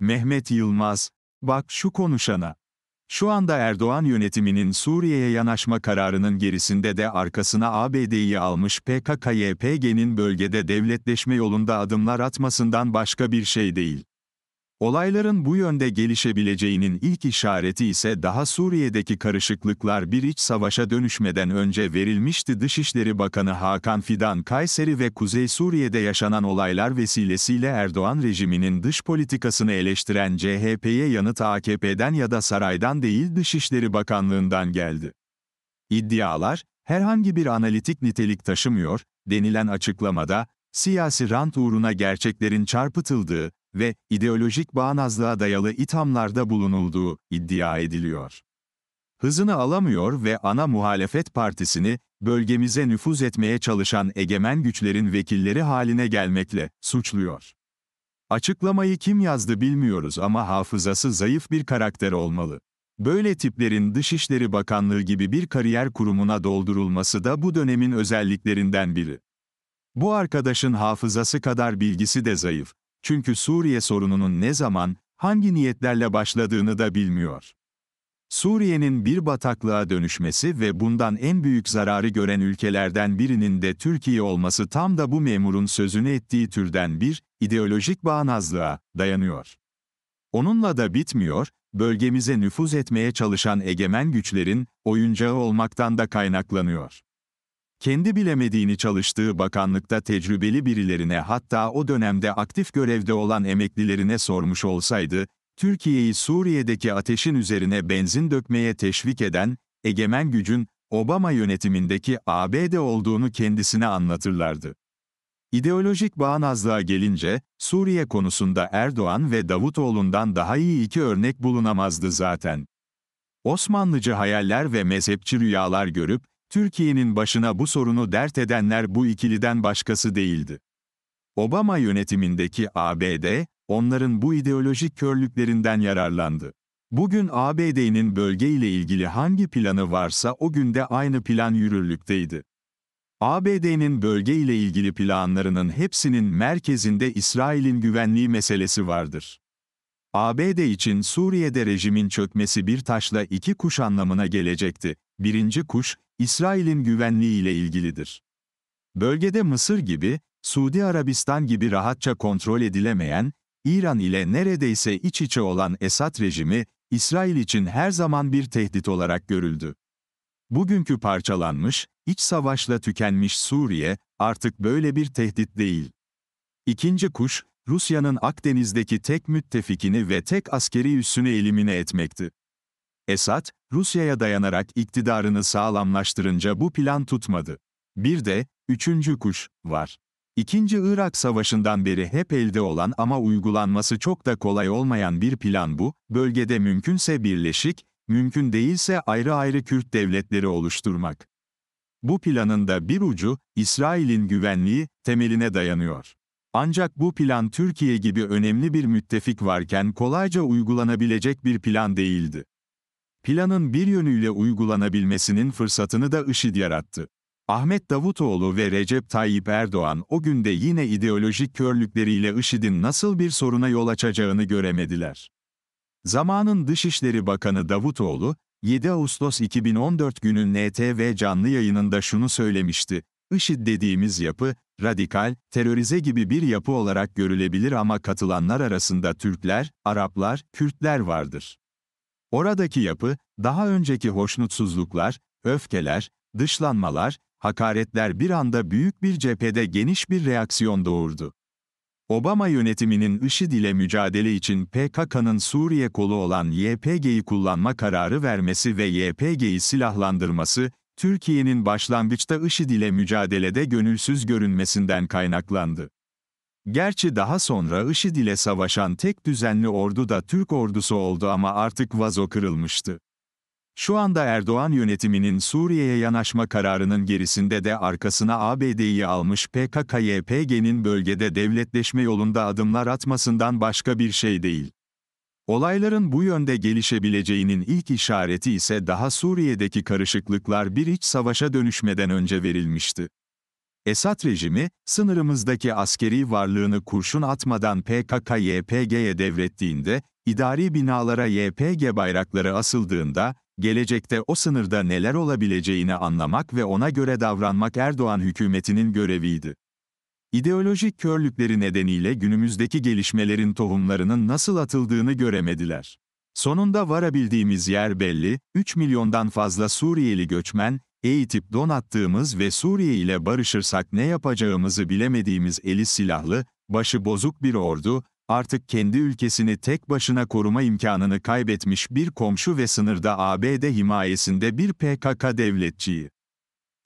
Mehmet Yılmaz, bak şu konuşana. Şu anda Erdoğan yönetiminin Suriye'ye yanaşma kararının gerisinde de arkasına ABD'yi almış PKK-YPG'nin bölgede devletleşme yolunda adımlar atmasından başka bir şey değil. Olayların bu yönde gelişebileceğinin ilk işareti ise daha Suriye'deki karışıklıklar bir iç savaşa dönüşmeden önce verilmişti. Dışişleri Bakanı Hakan Fidan Kayseri ve Kuzey Suriye'de yaşanan olaylar vesilesiyle Erdoğan rejiminin dış politikasını eleştiren CHP'ye yanıt AKP'den ya da saraydan değil Dışişleri Bakanlığından geldi. İddialar, herhangi bir analitik nitelik taşımıyor, denilen açıklamada, siyasi rant uğruna gerçeklerin çarpıtıldığı, ve ideolojik bağnazlığa dayalı ithamlarda bulunulduğu iddia ediliyor. Hızını alamıyor ve ana muhalefet partisini bölgemize nüfuz etmeye çalışan egemen güçlerin vekilleri haline gelmekle suçluyor. Açıklamayı kim yazdı bilmiyoruz ama hafızası zayıf bir karakter olmalı. Böyle tiplerin Dışişleri Bakanlığı gibi bir kariyer kurumuna doldurulması da bu dönemin özelliklerinden biri. Bu arkadaşın hafızası kadar bilgisi de zayıf, çünkü Suriye sorununun ne zaman, hangi niyetlerle başladığını da bilmiyor. Suriye'nin bir bataklığa dönüşmesi ve bundan en büyük zararı gören ülkelerden birinin de Türkiye olması tam da bu memurun sözünü ettiği türden bir, ideolojik bağnazlığa, dayanıyor. Onunla da bitmiyor, bölgemize nüfuz etmeye çalışan egemen güçlerin, oyuncağı olmaktan da kaynaklanıyor. Kendi bilemediğini çalıştığı bakanlıkta tecrübeli birilerine hatta o dönemde aktif görevde olan emeklilerine sormuş olsaydı, Türkiye'yi Suriye'deki ateşin üzerine benzin dökmeye teşvik eden, egemen gücün, Obama yönetimindeki ABD olduğunu kendisine anlatırlardı. İdeolojik bağnazlığa gelince, Suriye konusunda Erdoğan ve Davutoğlu'ndan daha iyi iki örnek bulunamazdı zaten. Osmanlıcı hayaller ve mezhepçi rüyalar görüp, Türkiye'nin başına bu sorunu dert edenler bu ikiliden başkası değildi. Obama yönetimindeki ABD, onların bu ideolojik körlüklerinden yararlandı. Bugün ABD'nin bölge ile ilgili hangi planı varsa o günde aynı plan yürürlükteydi. ABD'nin bölge ile ilgili planlarının hepsinin merkezinde İsrail'in güvenliği meselesi vardır. ABD için Suriye'de rejimin çökmesi bir taşla iki kuş anlamına gelecekti. Birinci kuş, İsrail'in güvenliği ile ilgilidir. Bölgede Mısır gibi, Suudi Arabistan gibi rahatça kontrol edilemeyen, İran ile neredeyse iç içe olan Esad rejimi, İsrail için her zaman bir tehdit olarak görüldü. Bugünkü parçalanmış, iç savaşla tükenmiş Suriye, artık böyle bir tehdit değil. İkinci kuş, Rusya'nın Akdeniz'deki tek müttefikini ve tek askeri üssünü elimine etmekti. Esad, Rusya'ya dayanarak iktidarını sağlamlaştırınca bu plan tutmadı. Bir de, üçüncü kuş, var. İkinci Irak Savaşı'ndan beri hep elde olan ama uygulanması çok da kolay olmayan bir plan bu, bölgede mümkünse birleşik, mümkün değilse ayrı ayrı Kürt devletleri oluşturmak. Bu planın da bir ucu, İsrail'in güvenliği, temeline dayanıyor. Ancak bu plan Türkiye gibi önemli bir müttefik varken kolayca uygulanabilecek bir plan değildi planın bir yönüyle uygulanabilmesinin fırsatını da IŞİD yarattı. Ahmet Davutoğlu ve Recep Tayyip Erdoğan o günde yine ideolojik körlükleriyle IŞİD'in nasıl bir soruna yol açacağını göremediler. Zamanın Dışişleri Bakanı Davutoğlu, 7 Ağustos 2014 günü NTV canlı yayınında şunu söylemişti. IŞİD dediğimiz yapı, radikal, terörize gibi bir yapı olarak görülebilir ama katılanlar arasında Türkler, Araplar, Kürtler vardır. Oradaki yapı, daha önceki hoşnutsuzluklar, öfkeler, dışlanmalar, hakaretler bir anda büyük bir cephede geniş bir reaksiyon doğurdu. Obama yönetiminin IŞİD ile mücadele için PKK'nın Suriye kolu olan YPG'yi kullanma kararı vermesi ve YPG'yi silahlandırması, Türkiye'nin başlangıçta IŞİD ile mücadelede gönülsüz görünmesinden kaynaklandı. Gerçi daha sonra IŞİD ile savaşan tek düzenli ordu da Türk ordusu oldu ama artık vazo kırılmıştı. Şu anda Erdoğan yönetiminin Suriye'ye yanaşma kararının gerisinde de arkasına ABD'yi almış PKK-YPG'nin bölgede devletleşme yolunda adımlar atmasından başka bir şey değil. Olayların bu yönde gelişebileceğinin ilk işareti ise daha Suriye'deki karışıklıklar bir iç savaşa dönüşmeden önce verilmişti. Esad rejimi, sınırımızdaki askeri varlığını kurşun atmadan PKK-YPG'ye devrettiğinde, idari binalara YPG bayrakları asıldığında, gelecekte o sınırda neler olabileceğini anlamak ve ona göre davranmak Erdoğan hükümetinin göreviydi. İdeolojik körlükleri nedeniyle günümüzdeki gelişmelerin tohumlarının nasıl atıldığını göremediler. Sonunda varabildiğimiz yer belli, 3 milyondan fazla Suriyeli göçmen, eğitip donattığımız ve Suriye ile barışırsak ne yapacağımızı bilemediğimiz eli silahlı, başı bozuk bir ordu, artık kendi ülkesini tek başına koruma imkanını kaybetmiş bir komşu ve sınırda ABD himayesinde bir PKK devletçiyi.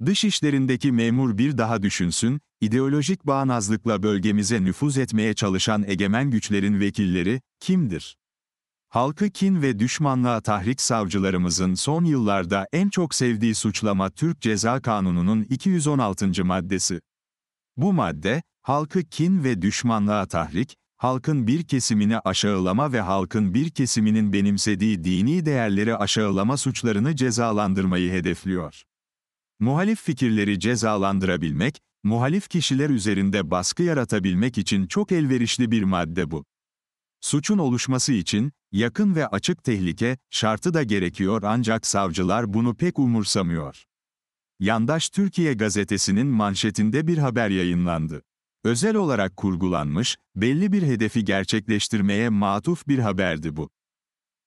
Dışişlerindeki memur bir daha düşünsün, ideolojik bağnazlıkla bölgemize nüfuz etmeye çalışan egemen güçlerin vekilleri kimdir? Halkı kin ve düşmanlığa tahrik savcılarımızın son yıllarda en çok sevdiği suçlama Türk Ceza Kanunu'nun 216. maddesi. Bu madde, halkı kin ve düşmanlığa tahrik, halkın bir kesimini aşağılama ve halkın bir kesiminin benimsediği dini değerleri aşağılama suçlarını cezalandırmayı hedefliyor. Muhalif fikirleri cezalandırabilmek, muhalif kişiler üzerinde baskı yaratabilmek için çok elverişli bir madde bu. Suçun oluşması için, yakın ve açık tehlike, şartı da gerekiyor ancak savcılar bunu pek umursamıyor. Yandaş Türkiye gazetesinin manşetinde bir haber yayınlandı. Özel olarak kurgulanmış, belli bir hedefi gerçekleştirmeye matuf bir haberdi bu.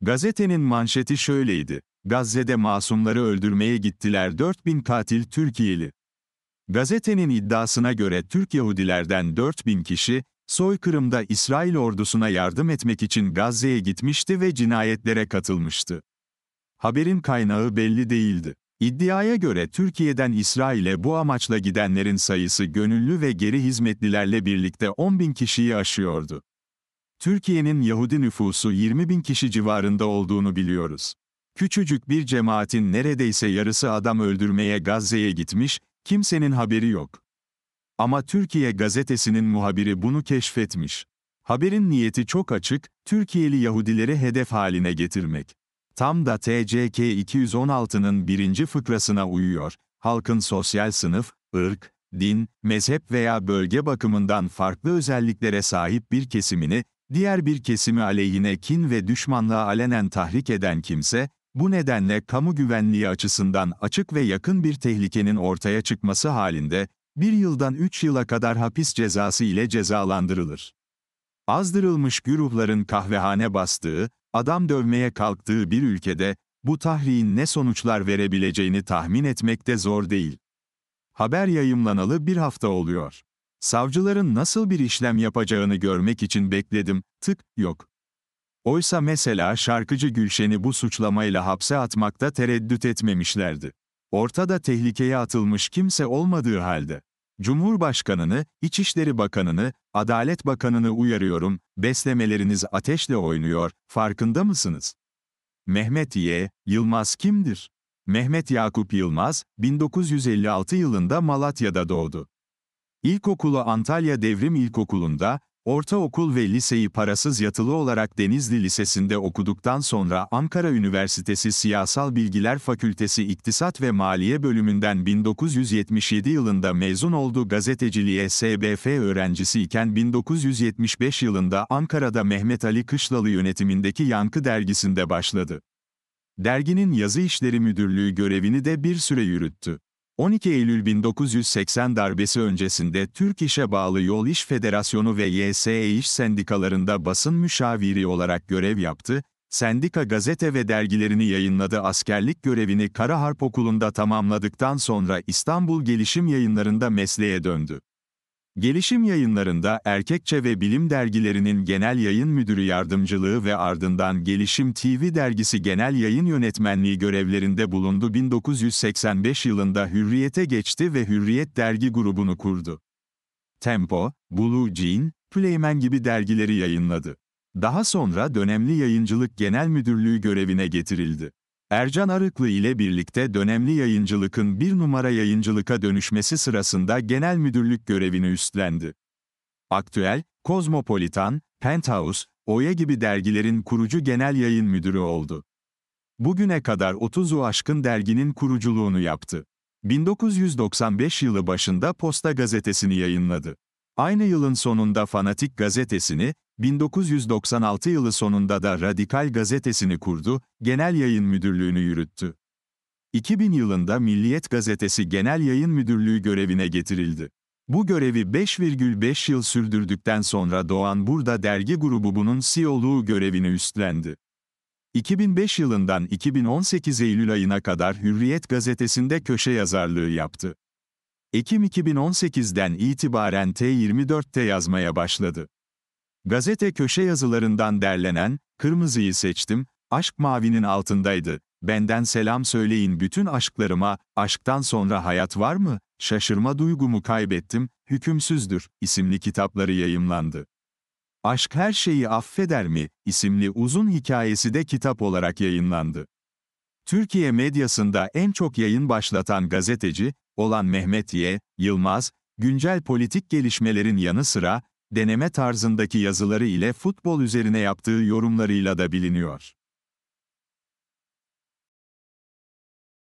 Gazetenin manşeti şöyleydi. Gazze'de masumları öldürmeye gittiler 4000 katil Türkiye'li. Gazetenin iddiasına göre Türk Yahudilerden 4000 kişi, Soykırımda İsrail ordusuna yardım etmek için Gazze'ye gitmişti ve cinayetlere katılmıştı. Haberin kaynağı belli değildi. İddiaya göre Türkiye'den İsrail'e bu amaçla gidenlerin sayısı gönüllü ve geri hizmetlilerle birlikte 10 bin kişiyi aşıyordu. Türkiye'nin Yahudi nüfusu 20 bin kişi civarında olduğunu biliyoruz. Küçücük bir cemaatin neredeyse yarısı adam öldürmeye Gazze'ye gitmiş, kimsenin haberi yok. Ama Türkiye gazetesinin muhabiri bunu keşfetmiş. Haberin niyeti çok açık, Türkiyeli Yahudileri hedef haline getirmek. Tam da TCK 216'nın birinci fıkrasına uyuyor. Halkın sosyal sınıf, ırk, din, mezhep veya bölge bakımından farklı özelliklere sahip bir kesimini, diğer bir kesimi aleyhine kin ve düşmanlığa alenen tahrik eden kimse, bu nedenle kamu güvenliği açısından açık ve yakın bir tehlikenin ortaya çıkması halinde, bir yıldan üç yıla kadar hapis cezası ile cezalandırılır. Azdırılmış güruhların kahvehane bastığı, adam dövmeye kalktığı bir ülkede, bu tahriğin ne sonuçlar verebileceğini tahmin etmek de zor değil. Haber yayımlanalı bir hafta oluyor. Savcıların nasıl bir işlem yapacağını görmek için bekledim, tık, yok. Oysa mesela şarkıcı Gülşen'i bu suçlamayla hapse atmakta tereddüt etmemişlerdi. Ortada tehlikeye atılmış kimse olmadığı halde. Cumhurbaşkanını, İçişleri Bakanını, Adalet Bakanını uyarıyorum, beslemeleriniz ateşle oynuyor, farkında mısınız? Mehmet Y. Yılmaz kimdir? Mehmet Yakup Yılmaz, 1956 yılında Malatya'da doğdu. İlkokulu Antalya Devrim İlkokulu'nda, Ortaokul ve liseyi parasız yatılı olarak Denizli Lisesi'nde okuduktan sonra Ankara Üniversitesi Siyasal Bilgiler Fakültesi İktisat ve Maliye bölümünden 1977 yılında mezun oldu. Gazeteciliğe SBF öğrencisi iken 1975 yılında Ankara'da Mehmet Ali Kışlalı yönetimindeki Yankı dergisinde başladı. Derginin yazı işleri müdürlüğü görevini de bir süre yürüttü. 12 Eylül 1980 darbesi öncesinde Türk İş'e bağlı Yol İş Federasyonu ve YSE İş Sendikalarında basın müşaviri olarak görev yaptı, sendika gazete ve dergilerini yayınladı askerlik görevini Kara Harp Okulu'nda tamamladıktan sonra İstanbul Gelişim Yayınları'nda mesleğe döndü. Gelişim yayınlarında Erkekçe ve Bilim dergilerinin genel yayın müdürü yardımcılığı ve ardından Gelişim TV dergisi genel yayın yönetmenliği görevlerinde bulundu. 1985 yılında Hürriyet'e geçti ve Hürriyet dergi grubunu kurdu. Tempo, Blue Jean, Playman gibi dergileri yayınladı. Daha sonra dönemli yayıncılık genel müdürlüğü görevine getirildi. Ercan Arıklı ile birlikte dönemli yayıncılıkın bir numara yayıncılıka dönüşmesi sırasında genel müdürlük görevini üstlendi. Aktüel, Kozmopolitan, Penthouse, Oya e gibi dergilerin kurucu genel yayın müdürü oldu. Bugüne kadar 30'u aşkın derginin kuruculuğunu yaptı. 1995 yılı başında Posta gazetesini yayınladı. Aynı yılın sonunda Fanatik gazetesini, 1996 yılı sonunda da Radikal Gazetesi'ni kurdu, genel yayın müdürlüğünü yürüttü. 2000 yılında Milliyet Gazetesi Genel Yayın Müdürlüğü görevine getirildi. Bu görevi 5,5 yıl sürdürdükten sonra Doğan Burda dergi grubu bunun CEO'luğu görevini üstlendi. 2005 yılından 2018 Eylül ayına kadar Hürriyet gazetesinde köşe yazarlığı yaptı. Ekim 2018'den itibaren T24'te yazmaya başladı. Gazete köşe yazılarından derlenen, Kırmızıyı seçtim, aşk mavinin altındaydı. Benden selam söyleyin bütün aşklarıma, aşktan sonra hayat var mı? Şaşırma duygumu kaybettim, hükümsüzdür, isimli kitapları yayımlandı. Aşk Her Şeyi Affeder mi? isimli uzun hikayesi de kitap olarak yayınlandı. Türkiye medyasında en çok yayın başlatan gazeteci olan Mehmet Y. Yılmaz, güncel politik gelişmelerin yanı sıra deneme tarzındaki yazıları ile futbol üzerine yaptığı yorumlarıyla da biliniyor.